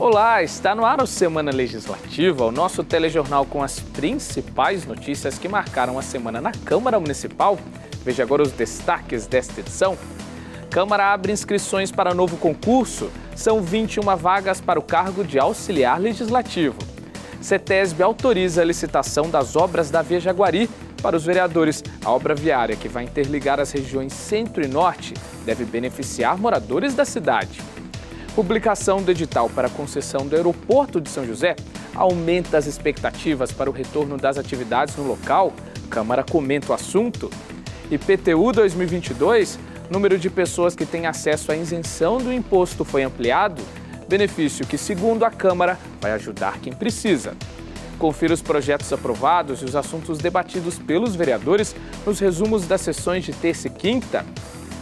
Olá, está no ar o Semana Legislativa, o nosso telejornal com as principais notícias que marcaram a semana na Câmara Municipal. Veja agora os destaques desta edição. Câmara abre inscrições para novo concurso. São 21 vagas para o cargo de auxiliar legislativo. CETESB autoriza a licitação das obras da Via Jaguari. Para os vereadores, a obra viária que vai interligar as regiões centro e norte deve beneficiar moradores da cidade. Publicação do edital para concessão do aeroporto de São José aumenta as expectativas para o retorno das atividades no local. Câmara comenta o assunto. IPTU 2022, número de pessoas que têm acesso à isenção do imposto foi ampliado, benefício que, segundo a Câmara, vai ajudar quem precisa. Confira os projetos aprovados e os assuntos debatidos pelos vereadores nos resumos das sessões de terça e quinta.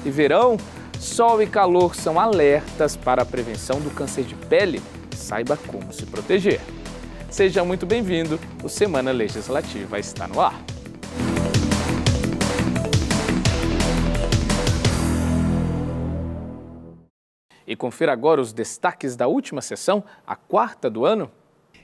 E verão, Sol e calor são alertas para a prevenção do câncer de pele. Saiba como se proteger. Seja muito bem-vindo. O Semana Legislativa está no ar. E confira agora os destaques da última sessão, a quarta do ano,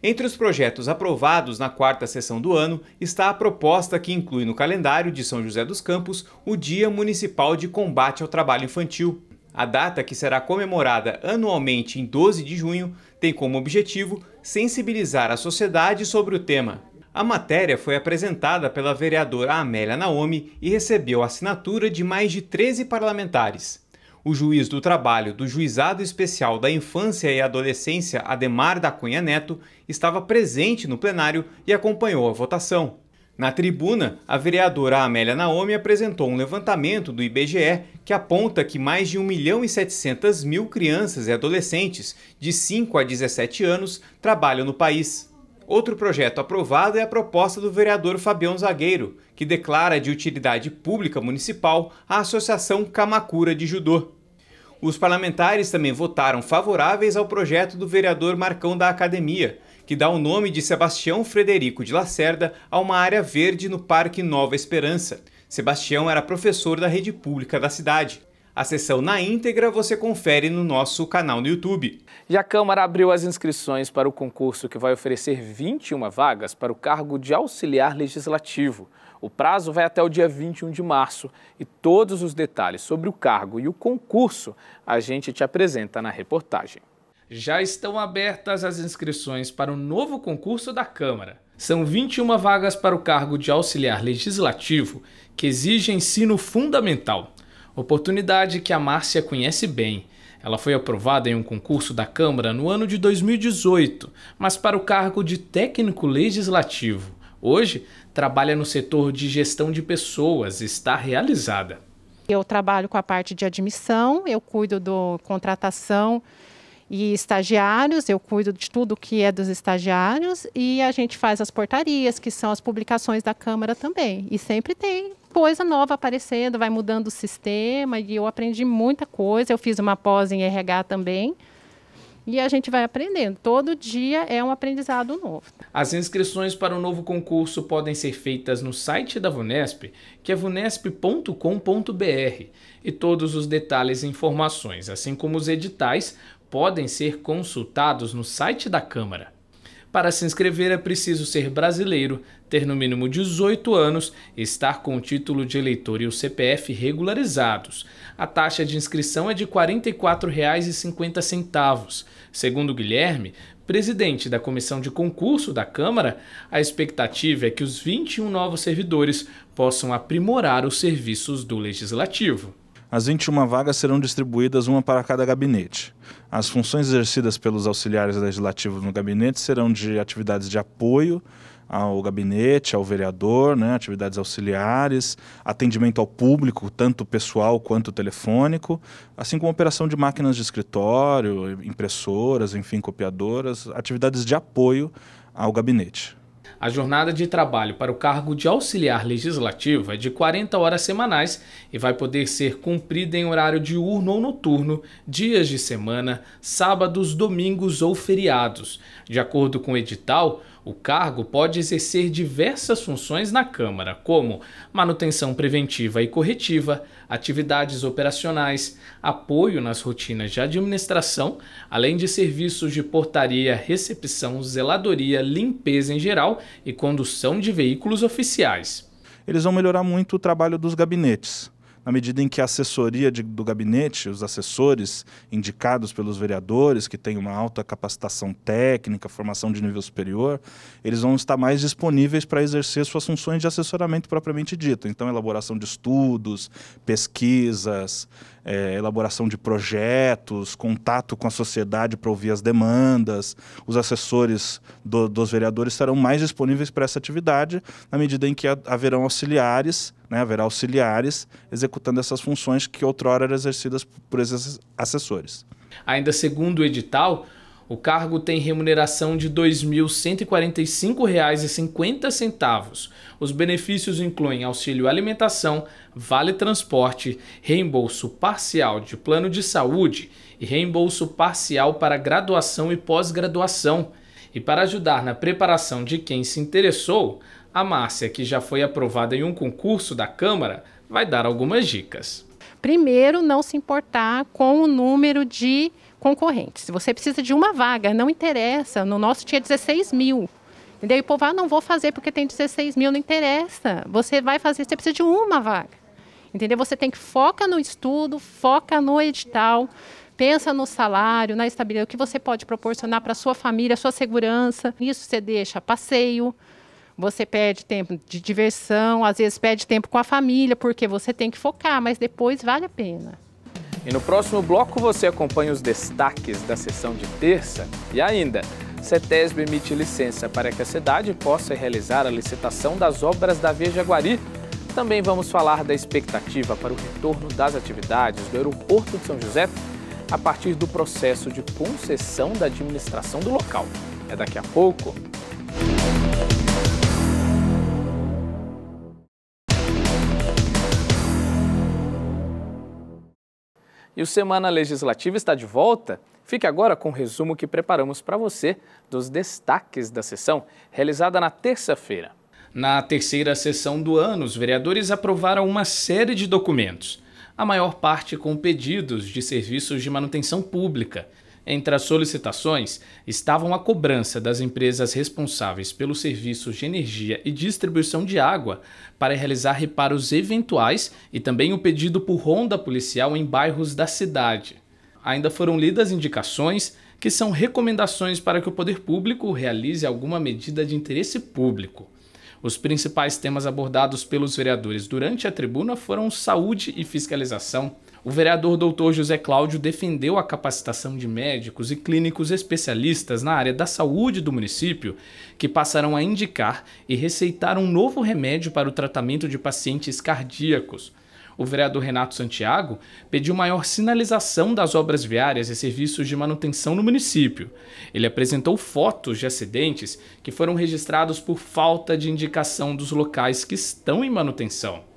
entre os projetos aprovados na quarta sessão do ano está a proposta que inclui no calendário de São José dos Campos o Dia Municipal de Combate ao Trabalho Infantil. A data, que será comemorada anualmente em 12 de junho, tem como objetivo sensibilizar a sociedade sobre o tema. A matéria foi apresentada pela vereadora Amélia Naomi e recebeu a assinatura de mais de 13 parlamentares o juiz do trabalho do Juizado Especial da Infância e Adolescência, Ademar da Cunha Neto, estava presente no plenário e acompanhou a votação. Na tribuna, a vereadora Amélia Naomi apresentou um levantamento do IBGE que aponta que mais de 1 milhão e 700 mil crianças e adolescentes de 5 a 17 anos trabalham no país. Outro projeto aprovado é a proposta do vereador Fabião Zagueiro, que declara de utilidade pública municipal a Associação Kamakura de Judô. Os parlamentares também votaram favoráveis ao projeto do vereador Marcão da Academia, que dá o nome de Sebastião Frederico de Lacerda a uma área verde no Parque Nova Esperança. Sebastião era professor da rede pública da cidade. A sessão na íntegra você confere no nosso canal no YouTube. E a Câmara abriu as inscrições para o concurso que vai oferecer 21 vagas para o cargo de auxiliar legislativo. O prazo vai até o dia 21 de março e todos os detalhes sobre o cargo e o concurso a gente te apresenta na reportagem. Já estão abertas as inscrições para o novo concurso da Câmara. São 21 vagas para o cargo de auxiliar legislativo que exige ensino fundamental oportunidade que a Márcia conhece bem. Ela foi aprovada em um concurso da Câmara no ano de 2018, mas para o cargo de técnico legislativo. Hoje, trabalha no setor de gestão de pessoas, está realizada. Eu trabalho com a parte de admissão, eu cuido do contratação, e estagiários, eu cuido de tudo que é dos estagiários e a gente faz as portarias, que são as publicações da Câmara também. E sempre tem coisa nova aparecendo, vai mudando o sistema e eu aprendi muita coisa. Eu fiz uma pós em RH também. E a gente vai aprendendo. Todo dia é um aprendizado novo. As inscrições para o novo concurso podem ser feitas no site da Vunesp, que é vunesp.com.br, e todos os detalhes e informações, assim como os editais, podem ser consultados no site da Câmara. Para se inscrever é preciso ser brasileiro, ter no mínimo 18 anos, estar com o título de eleitor e o CPF regularizados. A taxa de inscrição é de R$ 44,50. Segundo Guilherme, presidente da comissão de concurso da Câmara, a expectativa é que os 21 novos servidores possam aprimorar os serviços do Legislativo. As 21 vagas serão distribuídas uma para cada gabinete. As funções exercidas pelos auxiliares legislativos no gabinete serão de atividades de apoio ao gabinete, ao vereador, né, atividades auxiliares, atendimento ao público, tanto pessoal quanto telefônico, assim como operação de máquinas de escritório, impressoras, enfim, copiadoras, atividades de apoio ao gabinete. A jornada de trabalho para o cargo de auxiliar legislativo é de 40 horas semanais e vai poder ser cumprida em horário diurno ou noturno, dias de semana, sábados, domingos ou feriados. De acordo com o edital, o cargo pode exercer diversas funções na Câmara, como manutenção preventiva e corretiva, atividades operacionais, apoio nas rotinas de administração, além de serviços de portaria, recepção, zeladoria, limpeza em geral e condução de veículos oficiais. Eles vão melhorar muito o trabalho dos gabinetes na medida em que a assessoria de, do gabinete, os assessores indicados pelos vereadores, que têm uma alta capacitação técnica, formação de nível superior, eles vão estar mais disponíveis para exercer suas funções de assessoramento propriamente dito. Então, elaboração de estudos, pesquisas, é, elaboração de projetos, contato com a sociedade para ouvir as demandas. Os assessores do, dos vereadores serão mais disponíveis para essa atividade, na medida em que haverão auxiliares né, haverá auxiliares executando essas funções que outrora eram exercidas por esses assessores. Ainda segundo o edital, o cargo tem remuneração de R$ 2.145,50. Os benefícios incluem auxílio alimentação, vale transporte, reembolso parcial de plano de saúde e reembolso parcial para graduação e pós-graduação. E para ajudar na preparação de quem se interessou, a Márcia, que já foi aprovada em um concurso da Câmara, vai dar algumas dicas. Primeiro, não se importar com o número de concorrentes. Você precisa de uma vaga, não interessa. No nosso tinha 16 mil. Entendeu? E o povo, ah, não vou fazer porque tem 16 mil, não interessa. Você vai fazer, você precisa de uma vaga. Entendeu? Você tem que foca no estudo, foca no edital, pensa no salário, na estabilidade, o que você pode proporcionar para sua família, sua segurança. Isso você deixa passeio, você perde tempo de diversão, às vezes perde tempo com a família, porque você tem que focar, mas depois vale a pena. E no próximo bloco você acompanha os destaques da sessão de terça e ainda. CETESB emite licença para que a cidade possa realizar a licitação das obras da Veja Guari. Também vamos falar da expectativa para o retorno das atividades do aeroporto de São José a partir do processo de concessão da administração do local. É daqui a pouco. e o Semana Legislativa está de volta. Fique agora com o resumo que preparamos para você dos destaques da sessão realizada na terça-feira. Na terceira sessão do ano, os vereadores aprovaram uma série de documentos, a maior parte com pedidos de serviços de manutenção pública, entre as solicitações estavam a cobrança das empresas responsáveis pelos serviços de energia e distribuição de água para realizar reparos eventuais e também o pedido por ronda policial em bairros da cidade. Ainda foram lidas indicações que são recomendações para que o poder público realize alguma medida de interesse público. Os principais temas abordados pelos vereadores durante a tribuna foram saúde e fiscalização o vereador doutor José Cláudio defendeu a capacitação de médicos e clínicos especialistas na área da saúde do município, que passarão a indicar e receitar um novo remédio para o tratamento de pacientes cardíacos. O vereador Renato Santiago pediu maior sinalização das obras viárias e serviços de manutenção no município. Ele apresentou fotos de acidentes que foram registrados por falta de indicação dos locais que estão em manutenção.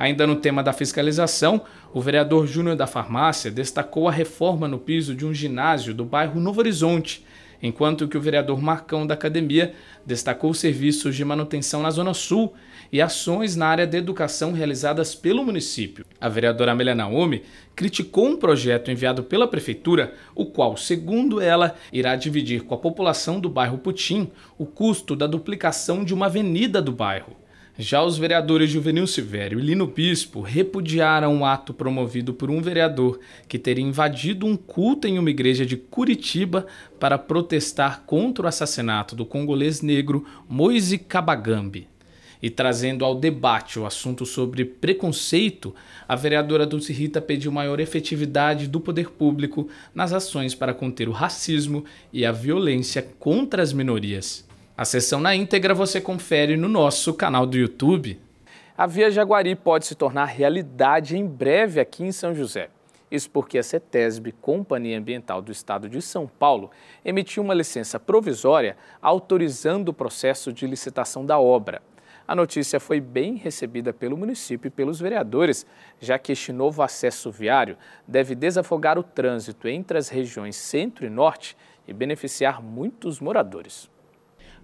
Ainda no tema da fiscalização, o vereador Júnior da Farmácia destacou a reforma no piso de um ginásio do bairro Novo Horizonte, enquanto que o vereador Marcão da Academia destacou serviços de manutenção na Zona Sul e ações na área de educação realizadas pelo município. A vereadora Amélia Naomi criticou um projeto enviado pela prefeitura, o qual, segundo ela, irá dividir com a população do bairro Putim o custo da duplicação de uma avenida do bairro. Já os vereadores Juvenil Silvério e Lino Bispo repudiaram o um ato promovido por um vereador que teria invadido um culto em uma igreja de Curitiba para protestar contra o assassinato do congolês negro Moise Kabagambi. E trazendo ao debate o assunto sobre preconceito, a vereadora Dulce Rita pediu maior efetividade do poder público nas ações para conter o racismo e a violência contra as minorias. A sessão na íntegra você confere no nosso canal do YouTube. A Via Jaguari pode se tornar realidade em breve aqui em São José. Isso porque a CETESB, Companhia Ambiental do Estado de São Paulo, emitiu uma licença provisória autorizando o processo de licitação da obra. A notícia foi bem recebida pelo município e pelos vereadores, já que este novo acesso viário deve desafogar o trânsito entre as regiões centro e norte e beneficiar muitos moradores.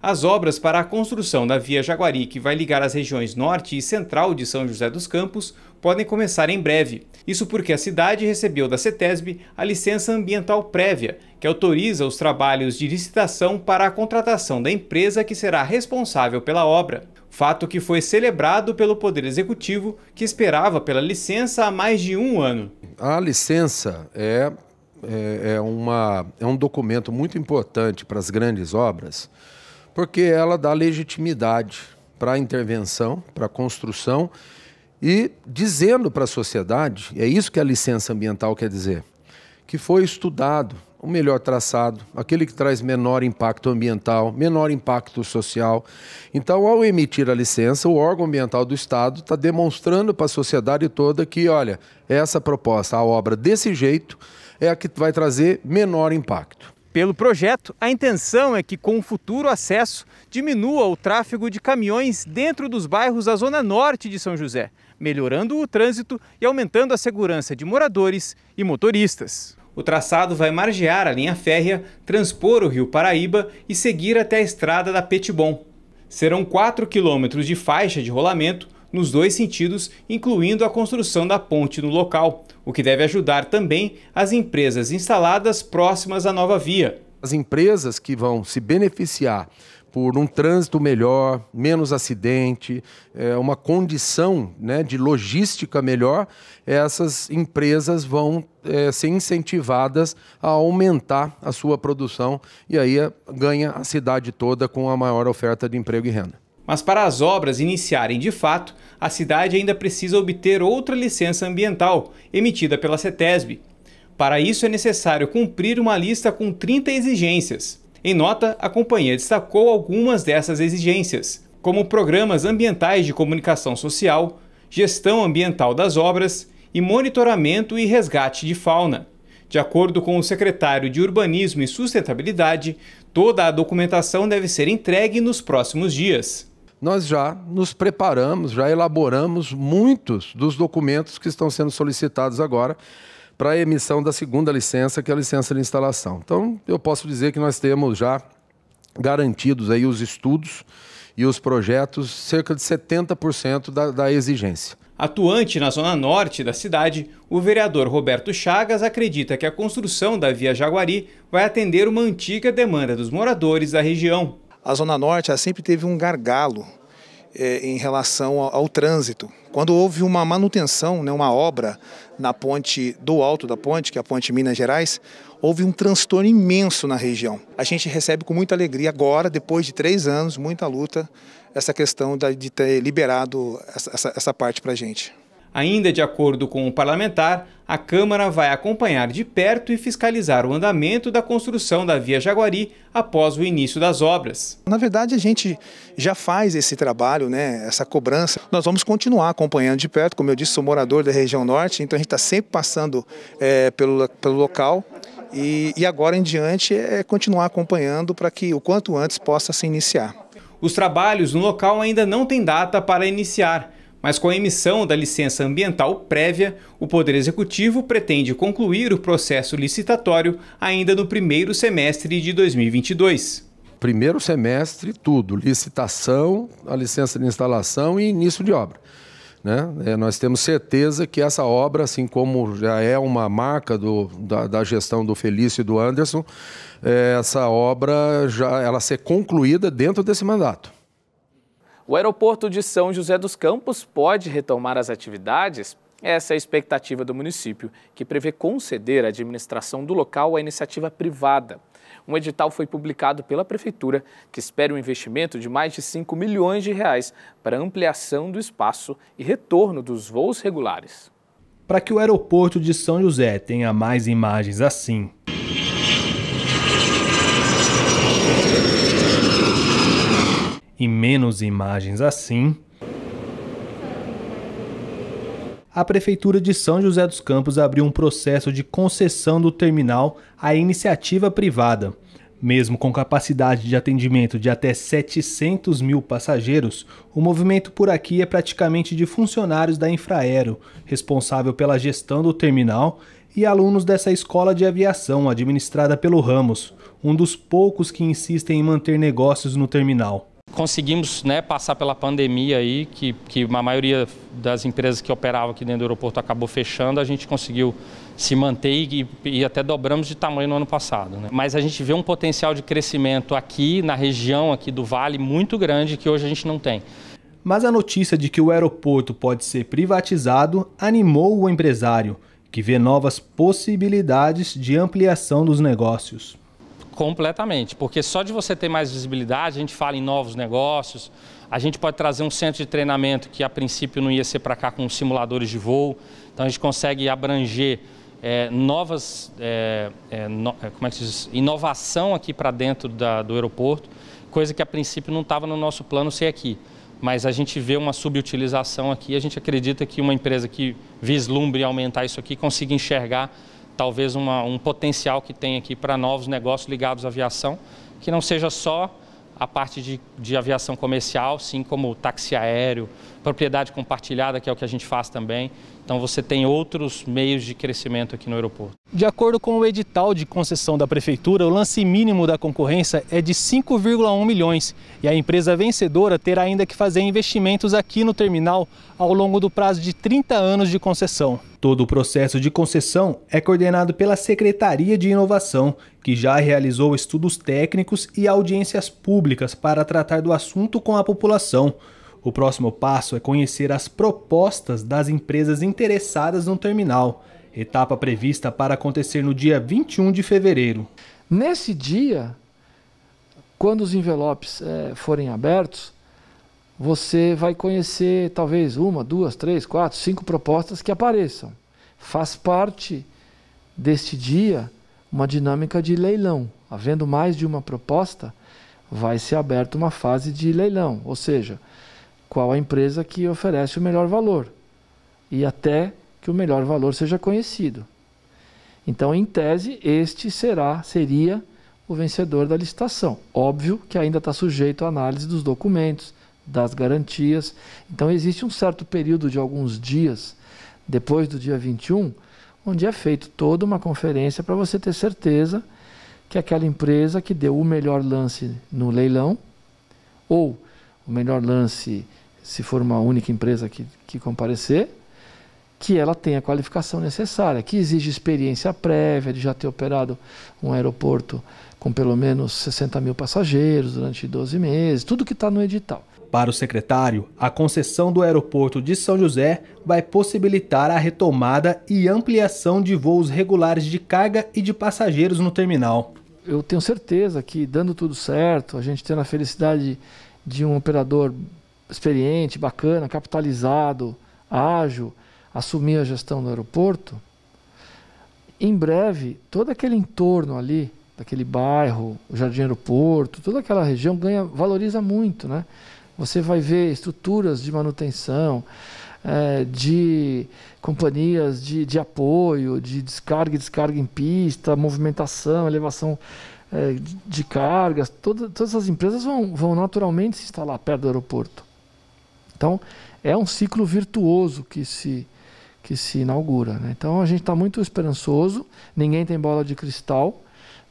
As obras para a construção da via Jaguari, que vai ligar as regiões norte e central de São José dos Campos, podem começar em breve. Isso porque a cidade recebeu da CETESB a licença ambiental prévia, que autoriza os trabalhos de licitação para a contratação da empresa que será responsável pela obra. Fato que foi celebrado pelo Poder Executivo, que esperava pela licença há mais de um ano. A licença é, é, é uma, é um documento muito importante para as grandes obras porque ela dá legitimidade para a intervenção, para a construção e dizendo para a sociedade, é isso que a licença ambiental quer dizer, que foi estudado o melhor traçado, aquele que traz menor impacto ambiental, menor impacto social. Então, ao emitir a licença, o órgão ambiental do Estado está demonstrando para a sociedade toda que, olha, essa proposta, a obra desse jeito, é a que vai trazer menor impacto. Pelo projeto, a intenção é que, com o futuro acesso, diminua o tráfego de caminhões dentro dos bairros da zona norte de São José, melhorando o trânsito e aumentando a segurança de moradores e motoristas. O traçado vai margear a linha férrea, transpor o rio Paraíba e seguir até a estrada da Petibon. Serão 4 quilômetros de faixa de rolamento nos dois sentidos, incluindo a construção da ponte no local o que deve ajudar também as empresas instaladas próximas à nova via. As empresas que vão se beneficiar por um trânsito melhor, menos acidente, é, uma condição né, de logística melhor, essas empresas vão é, ser incentivadas a aumentar a sua produção e aí é, ganha a cidade toda com a maior oferta de emprego e renda. Mas para as obras iniciarem de fato, a cidade ainda precisa obter outra licença ambiental, emitida pela CETESB. Para isso é necessário cumprir uma lista com 30 exigências. Em nota, a companhia destacou algumas dessas exigências, como programas ambientais de comunicação social, gestão ambiental das obras e monitoramento e resgate de fauna. De acordo com o secretário de Urbanismo e Sustentabilidade, toda a documentação deve ser entregue nos próximos dias nós já nos preparamos, já elaboramos muitos dos documentos que estão sendo solicitados agora para a emissão da segunda licença, que é a licença de instalação. Então, eu posso dizer que nós temos já garantidos aí os estudos e os projetos, cerca de 70% da, da exigência. Atuante na zona norte da cidade, o vereador Roberto Chagas acredita que a construção da Via Jaguari vai atender uma antiga demanda dos moradores da região a Zona Norte sempre teve um gargalo é, em relação ao, ao, trânsito. Quando houve uma manutenção, né, uma obra na ponte do alto da ponte, que é a ponte Minas Gerais, houve um transtorno imenso na região. A gente recebe com muita alegria agora, depois de três anos, muita luta, essa questão da, de ter liberado essa, essa, essa parte para a gente. Ainda de acordo com o parlamentar, a Câmara vai acompanhar de perto e fiscalizar o andamento da construção da Via Jaguari após o início das obras. Na verdade, a gente já faz esse trabalho, né, essa cobrança. Nós vamos continuar acompanhando de perto, como eu disse, sou morador da região norte, então a gente está sempre passando é, pelo, pelo local. E, e agora em diante é continuar acompanhando para que o quanto antes possa se iniciar. Os trabalhos no local ainda não têm data para iniciar. Mas com a emissão da licença ambiental prévia, o Poder Executivo pretende concluir o processo licitatório ainda no primeiro semestre de 2022. Primeiro semestre, tudo: licitação, a licença de instalação e início de obra. Né? É, nós temos certeza que essa obra, assim como já é uma marca do, da, da, gestão do Felício e do Anderson, é, essa obra já ela ser concluída dentro desse mandato. O aeroporto de São José dos Campos pode retomar as atividades? Essa é a expectativa do município, que prevê conceder a administração do local à iniciativa privada. Um edital foi publicado pela Prefeitura, que espera um investimento de mais de 5 milhões de reais para ampliação do espaço e retorno dos voos regulares. Para que o aeroporto de São José tenha mais imagens assim e menos imagens assim, a Prefeitura de São José dos Campos abriu um processo de concessão do terminal à iniciativa privada. Mesmo com capacidade de atendimento de até 700 mil passageiros, o movimento por aqui é praticamente de funcionários da Infraero, responsável pela gestão do terminal, e alunos dessa escola de aviação administrada pelo Ramos, um dos poucos que insistem em manter negócios no terminal. Conseguimos né, passar pela pandemia aí, que, que a maioria das empresas que operavam aqui dentro do aeroporto acabou fechando, a gente conseguiu se manter e, e até dobramos de tamanho no ano passado. Né? Mas a gente vê um potencial de crescimento aqui, na região aqui do Vale, muito grande que hoje a gente não tem. Mas a notícia de que o aeroporto pode ser privatizado animou o empresário, que vê novas possibilidades de ampliação dos negócios. Completamente, porque só de você ter mais visibilidade, a gente fala em novos negócios, a gente pode trazer um centro de treinamento que a princípio não ia ser para cá com simuladores de voo, então a gente consegue abranger é, novas, é, é, no, é, como é que se diz, inovação aqui para dentro da, do aeroporto, coisa que a princípio não estava no nosso plano ser aqui. Mas a gente vê uma subutilização aqui, a gente acredita que uma empresa que vislumbre aumentar isso aqui consiga enxergar talvez uma, um potencial que tem aqui para novos negócios ligados à aviação, que não seja só a parte de, de aviação comercial, sim como táxi aéreo, propriedade compartilhada, que é o que a gente faz também. Então você tem outros meios de crescimento aqui no aeroporto. De acordo com o edital de concessão da prefeitura, o lance mínimo da concorrência é de 5,1 milhões e a empresa vencedora terá ainda que fazer investimentos aqui no terminal ao longo do prazo de 30 anos de concessão. Todo o processo de concessão é coordenado pela Secretaria de Inovação, que já realizou estudos técnicos e audiências públicas para tratar do assunto com a população. O próximo passo é conhecer as propostas das empresas interessadas no terminal, etapa prevista para acontecer no dia 21 de fevereiro. Nesse dia, quando os envelopes é, forem abertos, você vai conhecer talvez uma, duas, três, quatro, cinco propostas que apareçam. Faz parte deste dia uma dinâmica de leilão. Havendo mais de uma proposta, vai ser aberta uma fase de leilão, ou seja, qual a empresa que oferece o melhor valor e até que o melhor valor seja conhecido. Então, em tese, este será seria o vencedor da licitação. Óbvio que ainda está sujeito à análise dos documentos, das garantias. Então, existe um certo período de alguns dias depois do dia 21, onde é feito toda uma conferência para você ter certeza que aquela empresa que deu o melhor lance no leilão ou o melhor lance se for uma única empresa que, que comparecer, que ela tenha a qualificação necessária, que exige experiência prévia de já ter operado um aeroporto com pelo menos 60 mil passageiros durante 12 meses, tudo que está no edital. Para o secretário, a concessão do aeroporto de São José vai possibilitar a retomada e ampliação de voos regulares de carga e de passageiros no terminal. Eu tenho certeza que, dando tudo certo, a gente tendo a felicidade de um operador experiente, bacana, capitalizado, ágil, assumir a gestão do aeroporto, em breve, todo aquele entorno ali, daquele bairro, o Jardim Aeroporto, toda aquela região ganha, valoriza muito, né? Você vai ver estruturas de manutenção, é, de companhias de, de apoio, de descarga e descarga em pista, movimentação, elevação é, de cargas, toda, todas essas empresas vão, vão naturalmente se instalar perto do aeroporto. Então, é um ciclo virtuoso que se, que se inaugura. Né? Então, a gente está muito esperançoso, ninguém tem bola de cristal.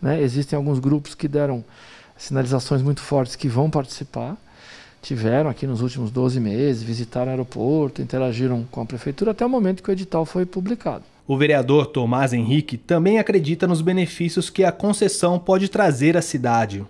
Né? Existem alguns grupos que deram sinalizações muito fortes que vão participar. Tiveram aqui nos últimos 12 meses, visitaram o aeroporto, interagiram com a prefeitura até o momento que o edital foi publicado. O vereador Tomás Henrique também acredita nos benefícios que a concessão pode trazer à cidade.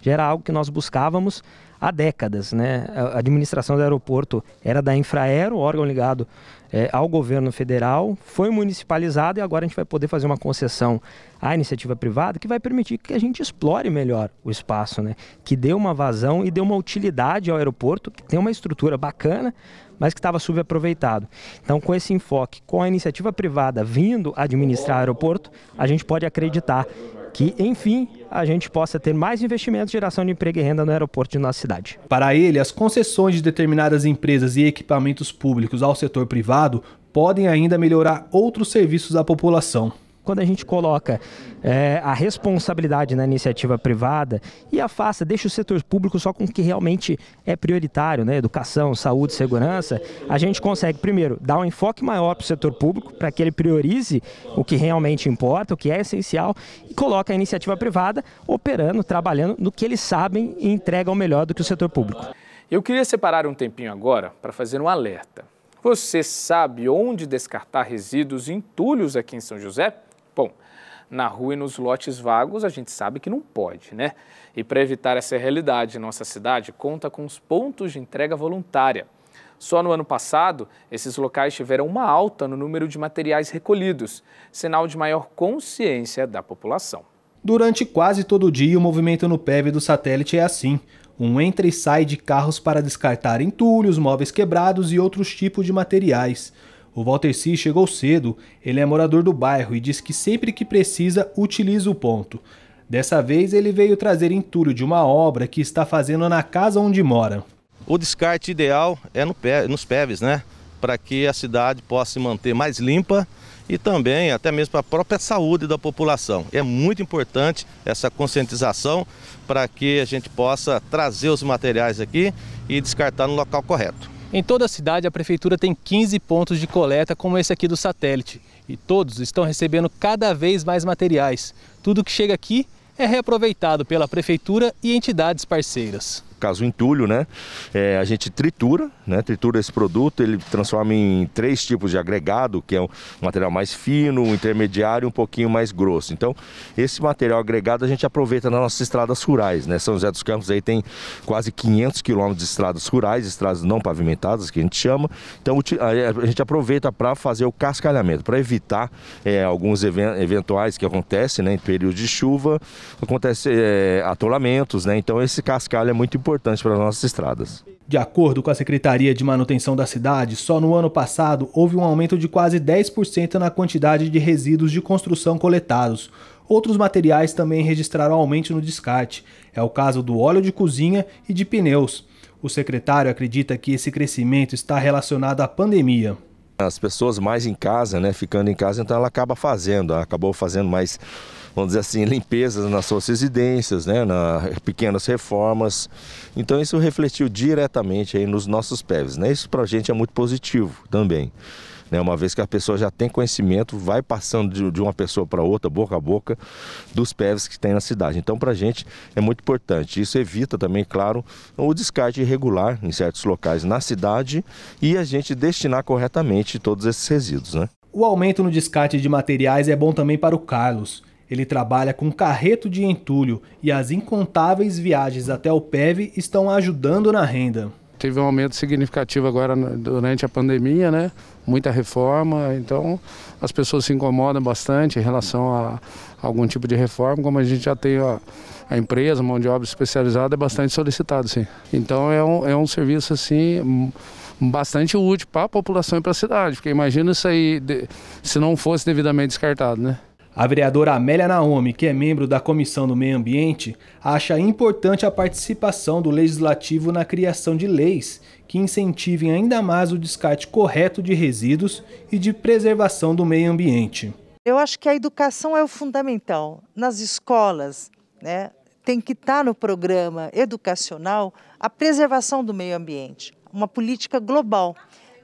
Já era algo que nós buscávamos, há décadas. Né? A administração do aeroporto era da Infraero, órgão ligado é, ao governo federal, foi municipalizado e agora a gente vai poder fazer uma concessão à iniciativa privada que vai permitir que a gente explore melhor o espaço, né? que dê uma vazão e dê uma utilidade ao aeroporto, que tem uma estrutura bacana, mas que estava subaproveitado. Então, com esse enfoque, com a iniciativa privada vindo administrar o aeroporto, a gente pode acreditar que, enfim, a gente possa ter mais investimentos, geração de emprego e renda no aeroporto de nossa cidade. Para ele, as concessões de determinadas empresas e equipamentos públicos ao setor privado podem ainda melhorar outros serviços à população quando a gente coloca é, a responsabilidade na iniciativa privada e afasta, deixa o setor público só com o que realmente é prioritário, né? educação, saúde, segurança, a gente consegue, primeiro, dar um enfoque maior para o setor público, para que ele priorize o que realmente importa, o que é essencial, e coloca a iniciativa privada operando, trabalhando no que eles sabem e entregam melhor do que o setor público. Eu queria separar um tempinho agora para fazer um alerta. Você sabe onde descartar resíduos e entulhos aqui em São José? na rua e nos lotes vagos, a gente sabe que não pode, né? E para evitar essa realidade, nossa cidade conta com os pontos de entrega voluntária. Só no ano passado, esses locais tiveram uma alta no número de materiais recolhidos, sinal de maior consciência da população. Durante quase todo o dia, o movimento no PEV do satélite é assim. Um entra e sai de carros para descartar entulhos, móveis quebrados e outros tipos de materiais. O Walter C chegou cedo, ele é morador do bairro e diz que sempre que precisa utiliza o ponto. Dessa vez ele veio trazer entulho de uma obra que está fazendo na casa onde mora. O descarte ideal é no nos PEVs, né? Para que a cidade possa se manter mais limpa e também até mesmo para a própria saúde da população. É muito importante essa conscientização para que a gente possa trazer os materiais aqui e descartar no local correto. Em toda a cidade, a prefeitura tem 15 pontos de coleta, como esse aqui do satélite, e todos estão recebendo cada vez mais materiais. Tudo que chega aqui é reaproveitado pela prefeitura e entidades parceiras caso o entulho, né? É, a gente tritura, né? Tritura esse produto, ele transforma em três tipos de agregado, que é um material mais fino, um intermediário e um pouquinho mais grosso. Então, esse material agregado a gente aproveita nas nossas estradas rurais, né? São José dos Campos aí tem quase 500 quilômetros de estradas rurais, estradas não pavimentadas, que a gente chama. Então, a gente aproveita para fazer o cascalhamento, para evitar é, alguns eventuais que acontecem, né? Em período de chuva, acontece é, atolamentos, né? Então, esse cascalho é muito importante importante para nossas estradas. De acordo com a Secretaria de Manutenção da cidade, só no ano passado houve um aumento de quase 10% na quantidade de resíduos de construção coletados. Outros materiais também registraram aumento no descarte. É o caso do óleo de cozinha e de pneus. O secretário acredita que esse crescimento está relacionado à pandemia. As pessoas mais em casa, né, ficando em casa, então ela acaba fazendo, acabou fazendo mais vamos dizer assim, limpezas nas suas residências, né, na, pequenas reformas. Então isso refletiu diretamente aí nos nossos PEVs. Né? Isso para a gente é muito positivo também. Né? Uma vez que a pessoa já tem conhecimento, vai passando de, de uma pessoa para outra, boca a boca, dos PEVs que tem na cidade. Então, para a gente é muito importante. Isso evita também, claro, o descarte irregular em certos locais na cidade e a gente destinar corretamente todos esses resíduos. Né? O aumento no descarte de materiais é bom também para o Carlos. Ele trabalha com carreto de entulho e as incontáveis viagens até o PEV estão ajudando na renda. Teve um aumento significativo agora durante a pandemia, né? Muita reforma, então as pessoas se incomodam bastante em relação a algum tipo de reforma. Como a gente já tem a, a empresa, mão de obra especializada, é bastante solicitado, sim. Então é um, é um serviço, assim, bastante útil para a população e para a cidade, porque imagina isso aí, se não fosse devidamente descartado, né? A vereadora Amélia Naomi, que é membro da Comissão do Meio Ambiente, acha importante a participação do legislativo na criação de leis que incentivem ainda mais o descarte correto de resíduos e de preservação do meio ambiente. Eu acho que a educação é o fundamental. Nas escolas, né, tem que estar no programa educacional a preservação do meio ambiente, uma política global.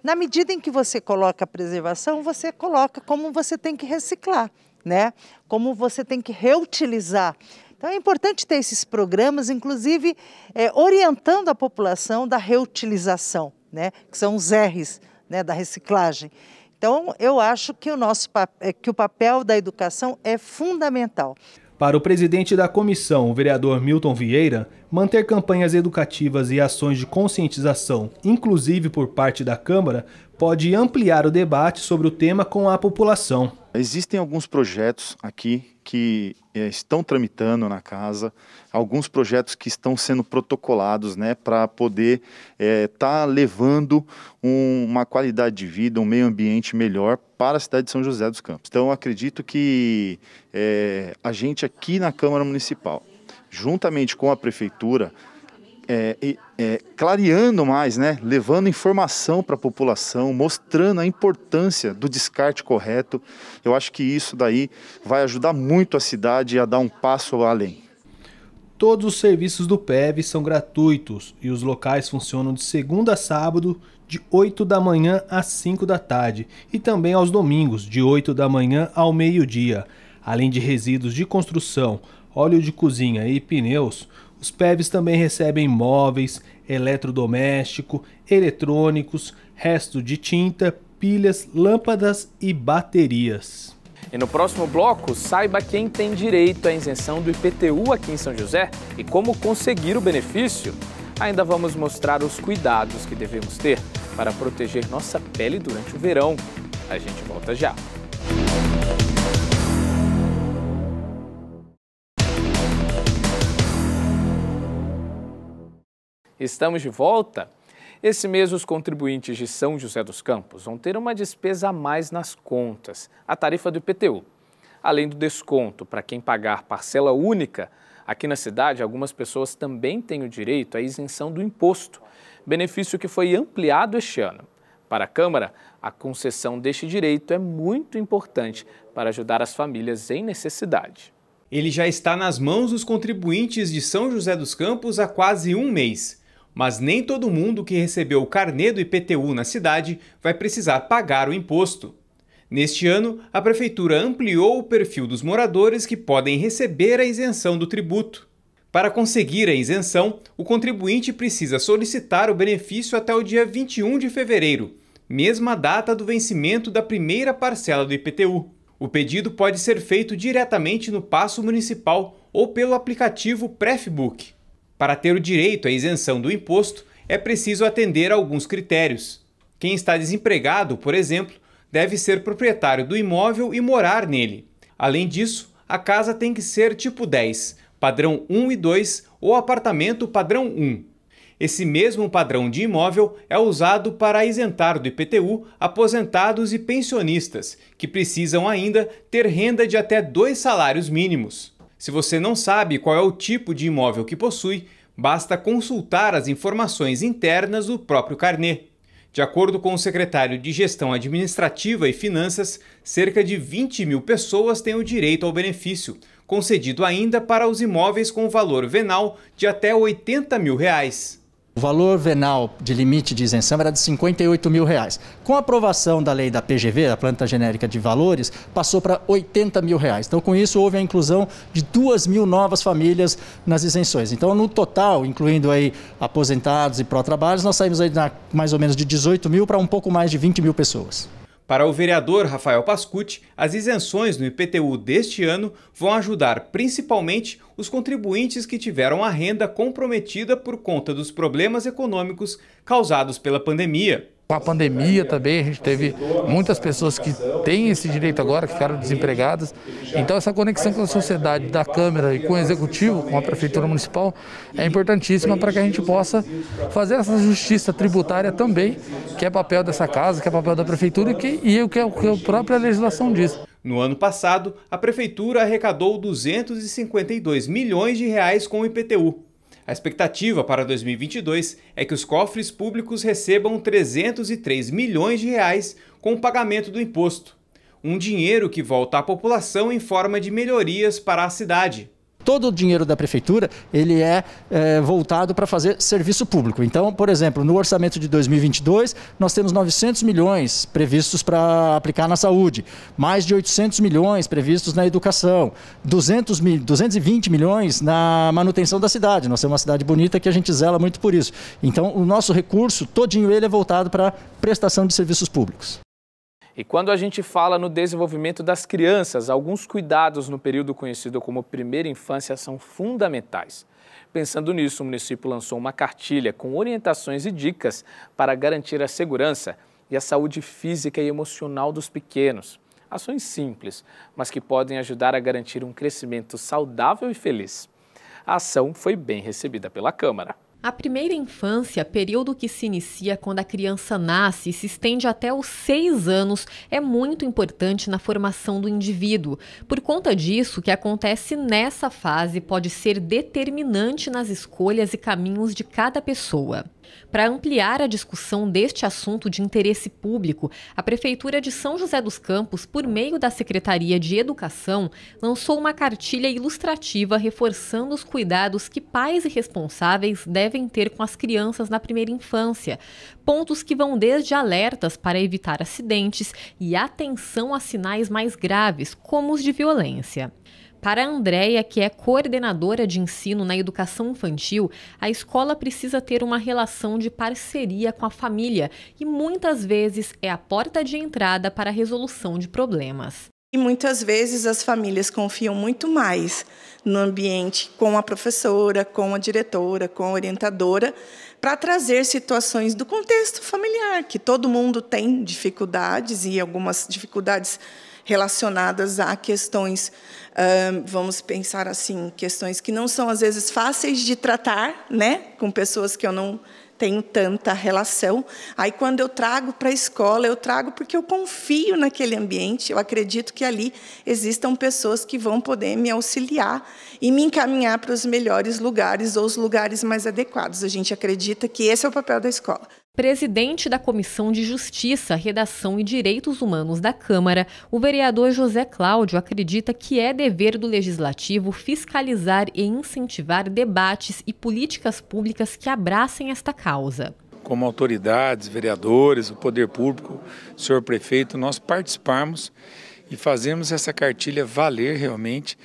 Na medida em que você coloca a preservação, você coloca como você tem que reciclar né? Como você tem que reutilizar. Então é importante ter esses programas, inclusive é, orientando a população da reutilização, né? Que são os R's, né? Da reciclagem. Então eu acho que o nosso é, que o papel da educação é fundamental. Para o presidente da comissão, o vereador Milton Vieira, manter campanhas educativas e ações de conscientização, inclusive por parte da Câmara, pode ampliar o debate sobre o tema com a população. Existem alguns projetos aqui que eh, estão tramitando na casa, alguns projetos que estão sendo protocolados né, para poder estar eh, tá levando um, uma qualidade de vida, um meio ambiente melhor para a cidade de São José dos Campos. Então, acredito que eh, a gente aqui na Câmara Municipal, juntamente com a Prefeitura, é, é, clareando mais, né? levando informação para a população, mostrando a importância do descarte correto. Eu acho que isso daí vai ajudar muito a cidade a dar um passo além. Todos os serviços do PEV são gratuitos e os locais funcionam de segunda a sábado, de 8 da manhã às 5 da tarde, e também aos domingos, de 8 da manhã ao meio-dia. Além de resíduos de construção, óleo de cozinha e pneus, os PEVs também recebem móveis, eletrodoméstico, eletrônicos, resto de tinta, pilhas, lâmpadas e baterias. E no próximo bloco, saiba quem tem direito à isenção do IPTU aqui em São José e como conseguir o benefício. Ainda vamos mostrar os cuidados que devemos ter para proteger nossa pele durante o verão. A gente volta já. Estamos de volta. Esse mês, os contribuintes de São José dos Campos vão ter uma despesa a mais nas contas, a tarifa do IPTU. Além do desconto para quem pagar parcela única, aqui na cidade algumas pessoas também têm o direito à isenção do imposto, benefício que foi ampliado este ano. Para a Câmara, a concessão deste direito é muito importante para ajudar as famílias em necessidade. Ele já está nas mãos dos contribuintes de São José dos Campos há quase um mês. Mas nem todo mundo que recebeu o carnê do IPTU na cidade vai precisar pagar o imposto. Neste ano, a prefeitura ampliou o perfil dos moradores que podem receber a isenção do tributo. Para conseguir a isenção, o contribuinte precisa solicitar o benefício até o dia 21 de fevereiro, mesma data do vencimento da primeira parcela do IPTU. O pedido pode ser feito diretamente no Passo Municipal ou pelo aplicativo Prefbook. Para ter o direito à isenção do imposto, é preciso atender a alguns critérios. Quem está desempregado, por exemplo, deve ser proprietário do imóvel e morar nele. Além disso, a casa tem que ser tipo 10, padrão 1 e 2 ou apartamento padrão 1. Esse mesmo padrão de imóvel é usado para isentar do IPTU aposentados e pensionistas, que precisam ainda ter renda de até dois salários mínimos. Se você não sabe qual é o tipo de imóvel que possui, basta consultar as informações internas do próprio carnê. De acordo com o secretário de Gestão Administrativa e Finanças, cerca de 20 mil pessoas têm o direito ao benefício, concedido ainda para os imóveis com valor venal de até 80 mil reais. O valor venal de limite de isenção era de 58 mil reais. Com a aprovação da lei da PGV, a Planta Genérica de Valores, passou para 80 mil reais. Então, com isso, houve a inclusão de 2 mil novas famílias nas isenções. Então, no total, incluindo aí aposentados e pró-trabalhos, nós saímos aí na, mais ou menos de 18 mil para um pouco mais de 20 mil pessoas. Para o vereador Rafael Pascucci, as isenções no IPTU deste ano vão ajudar principalmente os contribuintes que tiveram a renda comprometida por conta dos problemas econômicos causados pela pandemia com a pandemia também, a gente teve muitas pessoas que têm esse direito agora, que ficaram desempregadas. Então, essa conexão com a sociedade, da Câmara e com o Executivo, com a Prefeitura Municipal, é importantíssima para que a gente possa fazer essa justiça tributária também, que é papel dessa casa, que é papel da Prefeitura e, que, e o que é é a própria legislação diz. No ano passado, a Prefeitura arrecadou 252 milhões de reais com o IPTU, a expectativa para 2022 é que os cofres públicos recebam 303 milhões de reais com o pagamento do imposto, um dinheiro que volta à população em forma de melhorias para a cidade todo o dinheiro da prefeitura ele é, é voltado para fazer serviço público. Então, por exemplo, no orçamento de 2022 nós temos 900 milhões previstos para aplicar na saúde, mais de 800 milhões previstos na educação, 200 mil, 220 milhões na manutenção da cidade. Nós temos é uma cidade bonita que a gente zela muito por isso. Então, o nosso recurso todinho ele é voltado para prestação de serviços públicos. E quando a gente fala no desenvolvimento das crianças, alguns cuidados no período conhecido como primeira infância são fundamentais. Pensando nisso, o município lançou uma cartilha com orientações e dicas para garantir a segurança e a saúde física e emocional dos pequenos. Ações simples, mas que podem ajudar a garantir um crescimento saudável e feliz. A ação foi bem recebida pela Câmara. A primeira infância, período que se inicia quando a criança nasce e se estende até os seis anos, é muito importante na formação do indivíduo. Por conta disso, o que acontece nessa fase pode ser determinante nas escolhas e caminhos de cada pessoa. Para ampliar a discussão deste assunto de interesse público, a Prefeitura de São José dos Campos, por meio da Secretaria de Educação, lançou uma cartilha ilustrativa reforçando os cuidados que pais e responsáveis devem ter com as crianças na primeira infância. Pontos que vão desde alertas para evitar acidentes e atenção a sinais mais graves, como os de violência. Para a Andréia, que é coordenadora de ensino na educação infantil, a escola precisa ter uma relação de parceria com a família e muitas vezes é a porta de entrada para a resolução de problemas. E muitas vezes as famílias confiam muito mais no ambiente com a professora, com a diretora, com a orientadora, para trazer situações do contexto familiar, que todo mundo tem dificuldades e algumas dificuldades relacionadas a questões, vamos pensar assim, questões que não são às vezes fáceis de tratar, né, com pessoas que eu não tenho tanta relação. Aí, quando eu trago para a escola, eu trago porque eu confio naquele ambiente, eu acredito que ali existam pessoas que vão poder me auxiliar e me encaminhar para os melhores lugares ou os lugares mais adequados. A gente acredita que esse é o papel da escola presidente da Comissão de Justiça, Redação e Direitos Humanos da Câmara, o vereador José Cláudio acredita que é dever do legislativo fiscalizar e incentivar debates e políticas públicas que abracem esta causa. Como autoridades, vereadores, o poder público, senhor prefeito, nós participarmos e fazemos essa cartilha valer realmente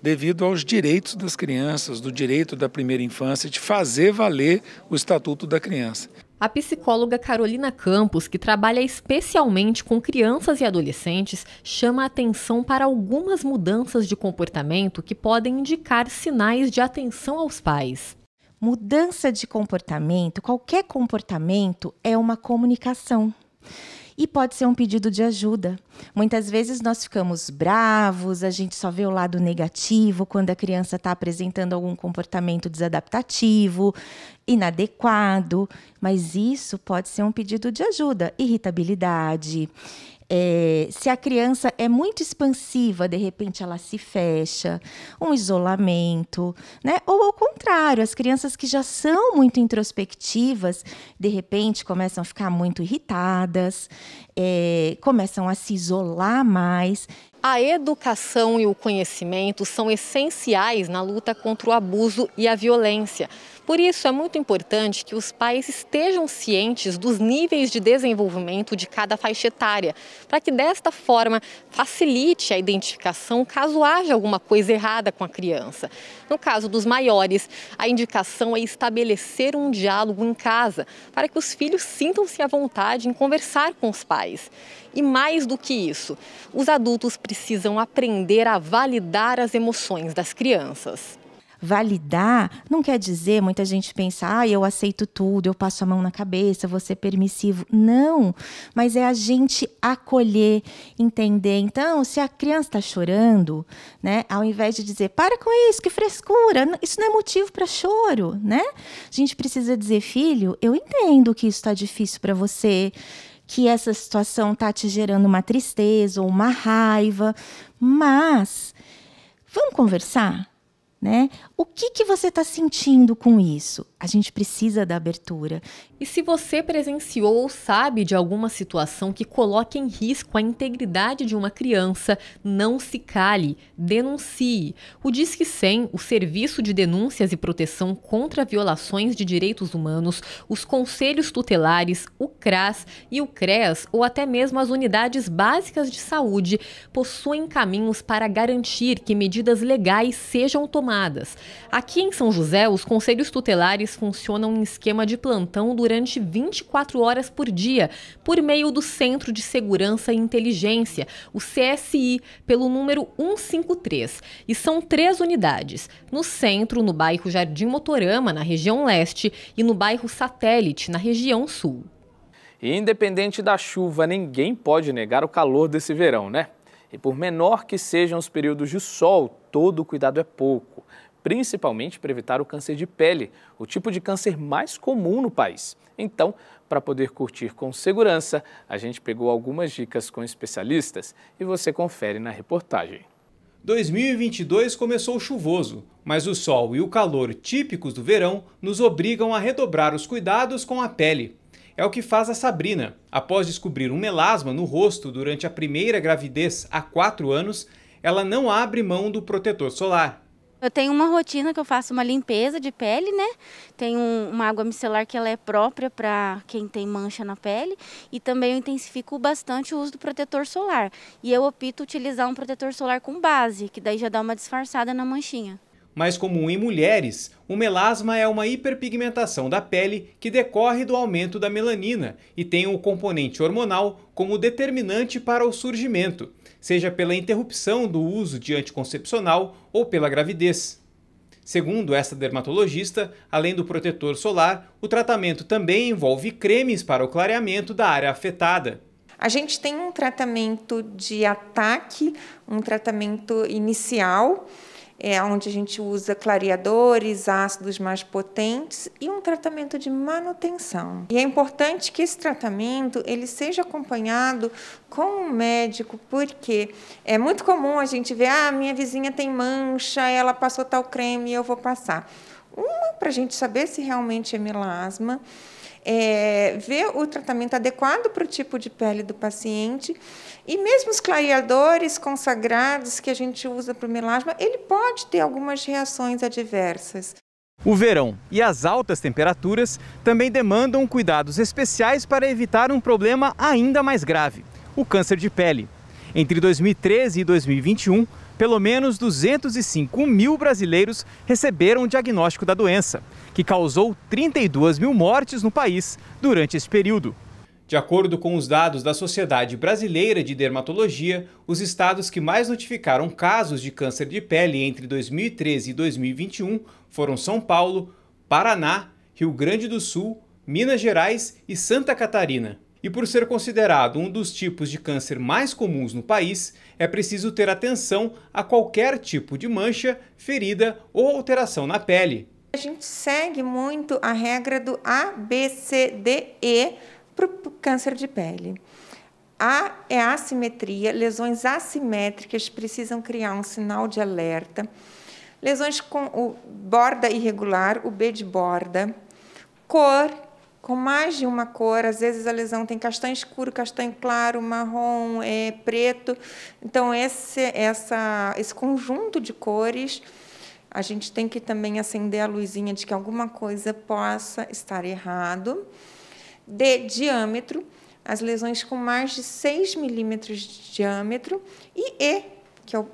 devido aos direitos das crianças, do direito da primeira infância, de fazer valer o Estatuto da Criança. A psicóloga Carolina Campos, que trabalha especialmente com crianças e adolescentes, chama a atenção para algumas mudanças de comportamento que podem indicar sinais de atenção aos pais. Mudança de comportamento, qualquer comportamento, é uma comunicação e pode ser um pedido de ajuda. Muitas vezes nós ficamos bravos, a gente só vê o lado negativo quando a criança está apresentando algum comportamento desadaptativo, inadequado, mas isso pode ser um pedido de ajuda, irritabilidade. É, se a criança é muito expansiva, de repente ela se fecha, um isolamento, né? Ou ao contrário, as crianças que já são muito introspectivas, de repente começam a ficar muito irritadas, é, começam a se isolar mais. A educação e o conhecimento são essenciais na luta contra o abuso e a violência. Por isso, é muito importante que os pais estejam cientes dos níveis de desenvolvimento de cada faixa etária, para que desta forma facilite a identificação caso haja alguma coisa errada com a criança. No caso dos maiores, a indicação é estabelecer um diálogo em casa, para que os filhos sintam-se à vontade em conversar com os pais. E mais do que isso, os adultos precisam aprender a validar as emoções das crianças validar não quer dizer, muita gente pensa, ah, eu aceito tudo, eu passo a mão na cabeça, vou ser permissivo. Não, mas é a gente acolher, entender. Então, se a criança está chorando, né, ao invés de dizer, para com isso, que frescura, isso não é motivo para choro, né? A gente precisa dizer, filho, eu entendo que isso está difícil para você, que essa situação está te gerando uma tristeza ou uma raiva, mas vamos conversar, né? O que, que você está sentindo com isso? A gente precisa da abertura. E se você presenciou ou sabe de alguma situação que coloque em risco a integridade de uma criança, não se cale, denuncie. O Disque 100, o Serviço de Denúncias e Proteção contra Violações de Direitos Humanos, os Conselhos Tutelares, o CRAS e o CREAS, ou até mesmo as unidades básicas de saúde, possuem caminhos para garantir que medidas legais sejam tomadas Aqui em São José, os conselhos tutelares funcionam em esquema de plantão durante 24 horas por dia, por meio do Centro de Segurança e Inteligência, o CSI, pelo número 153. E são três unidades: no centro, no bairro Jardim Motorama, na região leste, e no bairro Satélite, na região sul. independente da chuva, ninguém pode negar o calor desse verão, né? E por menor que sejam os períodos de sol, todo cuidado é pouco principalmente para evitar o câncer de pele, o tipo de câncer mais comum no país. Então, para poder curtir com segurança, a gente pegou algumas dicas com especialistas e você confere na reportagem. 2022 começou chuvoso, mas o sol e o calor típicos do verão nos obrigam a redobrar os cuidados com a pele. É o que faz a Sabrina. Após descobrir um melasma no rosto durante a primeira gravidez há 4 anos, ela não abre mão do protetor solar. Eu tenho uma rotina que eu faço uma limpeza de pele, né? Tenho uma água micelar que ela é própria para quem tem mancha na pele e também eu intensifico bastante o uso do protetor solar. E eu opto utilizar um protetor solar com base, que daí já dá uma disfarçada na manchinha. Mais comum em mulheres, o melasma é uma hiperpigmentação da pele que decorre do aumento da melanina e tem o um componente hormonal como determinante para o surgimento seja pela interrupção do uso de anticoncepcional ou pela gravidez. Segundo esta dermatologista, além do protetor solar, o tratamento também envolve cremes para o clareamento da área afetada. A gente tem um tratamento de ataque, um tratamento inicial, é, onde a gente usa clareadores, ácidos mais potentes e um tratamento de manutenção. E é importante que esse tratamento ele seja acompanhado com um médico, porque é muito comum a gente ver, ah, minha vizinha tem mancha, ela passou tal creme e eu vou passar. Uma para a gente saber se realmente é melasma é, ver o tratamento adequado para o tipo de pele do paciente. E mesmo os clareadores consagrados que a gente usa para o melasma, ele pode ter algumas reações adversas. O verão e as altas temperaturas também demandam cuidados especiais para evitar um problema ainda mais grave, o câncer de pele. Entre 2013 e 2021, pelo menos 205 mil brasileiros receberam o diagnóstico da doença, que causou 32 mil mortes no país durante esse período. De acordo com os dados da Sociedade Brasileira de Dermatologia, os estados que mais notificaram casos de câncer de pele entre 2013 e 2021 foram São Paulo, Paraná, Rio Grande do Sul, Minas Gerais e Santa Catarina. E por ser considerado um dos tipos de câncer mais comuns no país, é preciso ter atenção a qualquer tipo de mancha, ferida ou alteração na pele. A gente segue muito a regra do ABCDE para o câncer de pele. A é assimetria, lesões assimétricas precisam criar um sinal de alerta. Lesões com o borda irregular, o B de borda, cor com mais de uma cor. Às vezes a lesão tem castanho escuro, castanho claro, marrom, é, preto. Então esse, essa, esse conjunto de cores a gente tem que também acender a luzinha de que alguma coisa possa estar errado. De diâmetro, as lesões com mais de 6 milímetros de diâmetro e E, que é o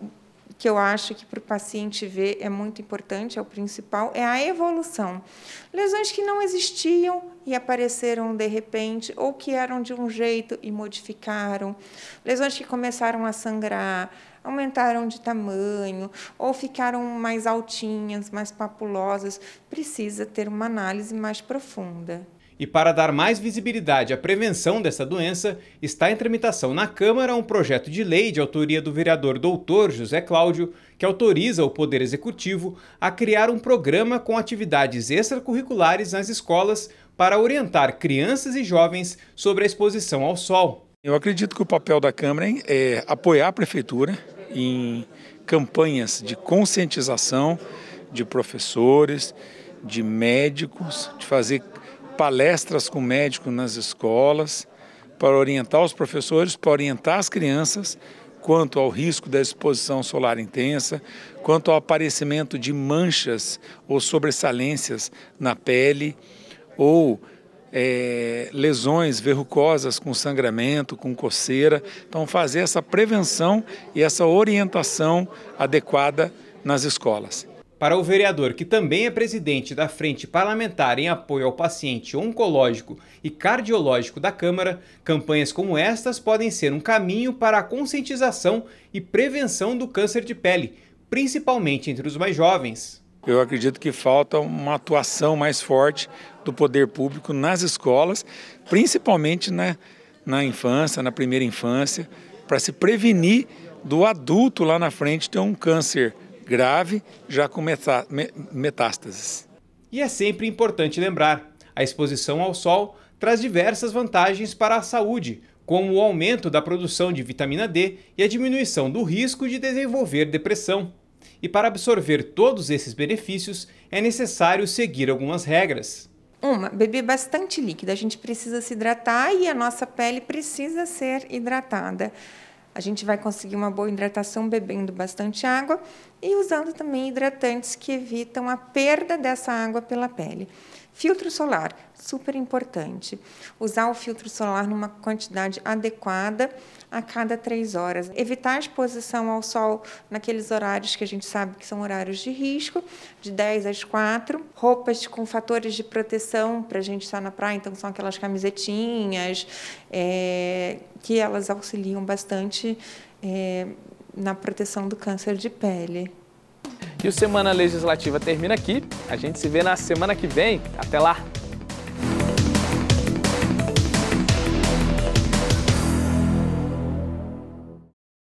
que eu acho que para o paciente ver é muito importante, é o principal, é a evolução. Lesões que não existiam e apareceram de repente, ou que eram de um jeito e modificaram, lesões que começaram a sangrar, aumentaram de tamanho, ou ficaram mais altinhas, mais papulosas, precisa ter uma análise mais profunda. E para dar mais visibilidade à prevenção dessa doença, está em tramitação na Câmara um projeto de lei de autoria do vereador doutor José Cláudio, que autoriza o Poder Executivo a criar um programa com atividades extracurriculares nas escolas para orientar crianças e jovens sobre a exposição ao sol. Eu acredito que o papel da Câmara é apoiar a Prefeitura em campanhas de conscientização de professores, de médicos, de fazer palestras com médico nas escolas, para orientar os professores, para orientar as crianças quanto ao risco da exposição solar intensa, quanto ao aparecimento de manchas ou sobressalências na pele, ou é, lesões verrucosas com sangramento, com coceira. Então, fazer essa prevenção e essa orientação adequada nas escolas. Para o vereador, que também é presidente da Frente Parlamentar em apoio ao paciente oncológico e cardiológico da Câmara, campanhas como estas podem ser um caminho para a conscientização e prevenção do câncer de pele, principalmente entre os mais jovens. Eu acredito que falta uma atuação mais forte do poder público nas escolas, principalmente na, né, na infância, na primeira infância, para se prevenir do adulto lá na frente ter um câncer grave, já com metástases. E é sempre importante lembrar: a exposição ao sol traz diversas vantagens para a saúde, como o aumento da produção de vitamina D e a diminuição do risco de desenvolver depressão. E para absorver todos esses benefícios, é necessário seguir algumas regras. Uma, beber bastante líquido. A gente precisa se hidratar e a nossa pele precisa ser hidratada a gente vai conseguir uma boa hidratação bebendo bastante água e usando também hidratantes que evitam a perda dessa água pela pele. Filtro solar, super importante. Usar o filtro solar numa quantidade adequada a cada três horas. Evitar a exposição ao sol naqueles horários que a gente sabe que são horários de risco, de 10 às 4. Roupas com fatores de proteção para a gente estar na praia, então são aquelas camisetinhas é, que elas auxiliam bastante é, na proteção do câncer de pele. E o Semana Legislativa termina aqui. A gente se vê na semana que vem. Até lá!